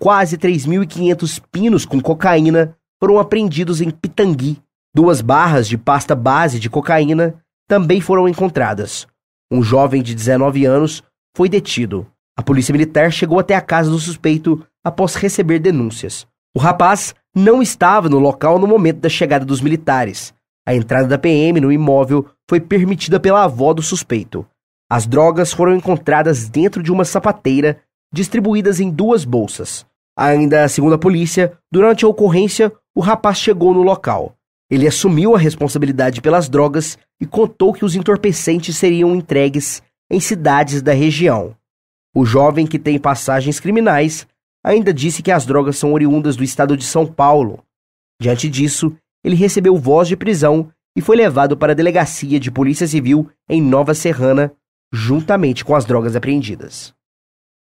quase 3.500 pinos com cocaína foram apreendidos em Pitangui. Duas barras de pasta base de cocaína também foram encontradas. Um jovem de 19 anos foi detido. A polícia militar chegou até a casa do suspeito após receber denúncias. O rapaz não estava no local no momento da chegada dos militares. A entrada da PM no imóvel foi permitida pela avó do suspeito. As drogas foram encontradas dentro de uma sapateira, distribuídas em duas bolsas. Ainda segundo a polícia, durante a ocorrência, o rapaz chegou no local. Ele assumiu a responsabilidade pelas drogas e contou que os entorpecentes seriam entregues em cidades da região. O jovem, que tem passagens criminais, ainda disse que as drogas são oriundas do estado de São Paulo. Diante disso, ele recebeu voz de prisão e foi levado para a delegacia de Polícia Civil em Nova Serrana, juntamente com as drogas apreendidas.